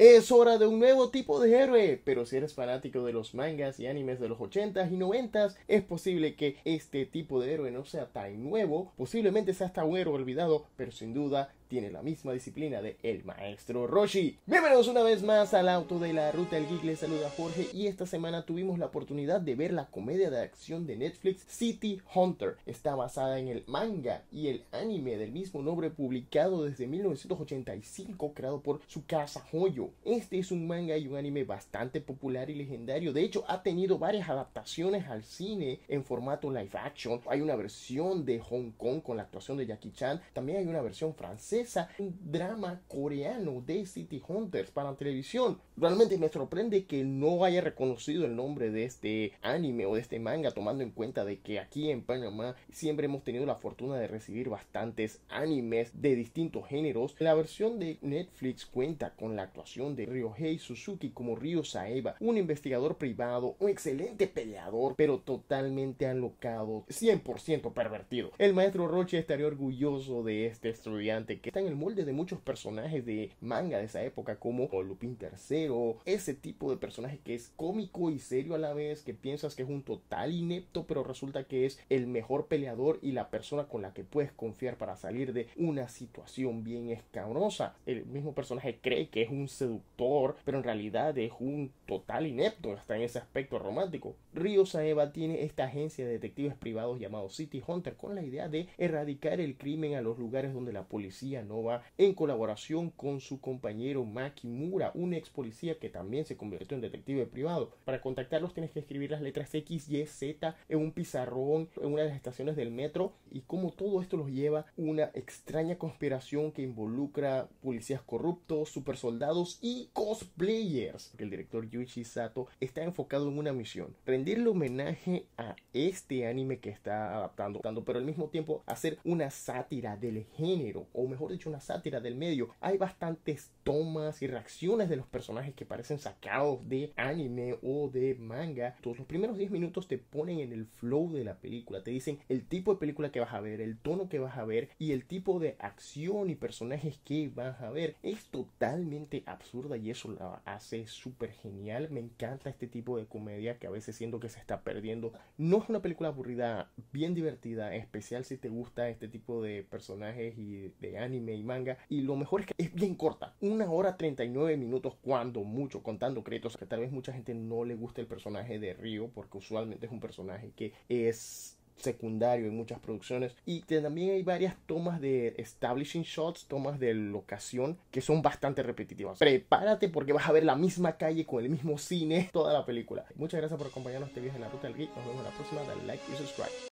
Es hora de un nuevo tipo de héroe, pero si eres fanático de los mangas y animes de los 80s y 90s, es posible que este tipo de héroe no sea tan nuevo, posiblemente sea hasta un héroe olvidado, pero sin duda tiene la misma disciplina de el maestro Roshi. Bienvenidos una vez más al auto de la ruta El geek, les saluda Jorge y esta semana tuvimos la oportunidad de ver la comedia de acción de Netflix City Hunter. Está basada en el manga y el anime del mismo nombre publicado desde 1985 creado por Sukasa Hoyo. Este es un manga y un anime bastante popular y legendario, de hecho ha tenido varias adaptaciones al cine en formato live action. Hay una versión de Hong Kong con la actuación de Jackie Chan, también hay una versión francesa un drama coreano de City Hunters para televisión. Realmente me sorprende que no haya reconocido el nombre de este anime o de este manga, tomando en cuenta de que aquí en Panamá siempre hemos tenido la fortuna de recibir bastantes animes de distintos géneros. La versión de Netflix cuenta con la actuación de Ryohei Suzuki como Ryo Saeba, un investigador privado, un excelente peleador, pero totalmente alocado, 100% pervertido. El maestro Roche estaría orgulloso de este estudiante que está en el molde de muchos personajes de manga de esa época, como Lupin III, ese tipo de personaje que es cómico y serio a la vez, que piensas que es un total inepto, pero resulta que es el mejor peleador y la persona con la que puedes confiar para salir de una situación bien escabrosa. El mismo personaje cree que es un seductor, pero en realidad es un total inepto, hasta en ese aspecto romántico. Río Saeva tiene esta agencia de detectives privados llamado City Hunter con la idea de erradicar el crimen a los lugares donde la policía Nova en colaboración con su compañero Maki Mura, un ex policía que también se convirtió en detective privado. Para contactarlos tienes que escribir las letras X, Y, Z en un pizarrón en una de las estaciones del metro y cómo todo esto los lleva una extraña conspiración que involucra policías corruptos, supersoldados y cosplayers. El director Yuichi Sato está enfocado en una misión, rendirle homenaje a este anime que está adaptando, pero al mismo tiempo hacer una sátira del género, o mejor mejor dicho, una sátira del medio. Hay bastantes tomas y reacciones de los personajes que parecen sacados de anime o de manga. Todos los primeros 10 minutos te ponen en el flow de la película, te dicen el tipo de película que vas a ver, el tono que vas a ver y el tipo de acción y personajes que vas a ver. Es totalmente absurda y eso la hace súper genial. Me encanta este tipo de comedia que a veces siento que se está perdiendo. No es una película aburrida, bien divertida, especial si te gusta este tipo de personajes y de anime y manga. Y lo mejor es que es bien corta. Una hora 39 minutos cuando mucho, contando créditos. Que tal vez mucha gente no le gusta el personaje de Río porque usualmente es un personaje que es secundario en muchas producciones y también hay varias tomas de establishing shots, tomas de locación que son bastante repetitivas. Prepárate porque vas a ver la misma calle con el mismo cine toda la película. Muchas gracias por acompañarnos este viaje en la ruta del geek. Nos vemos en la próxima. Dale like y subscribe.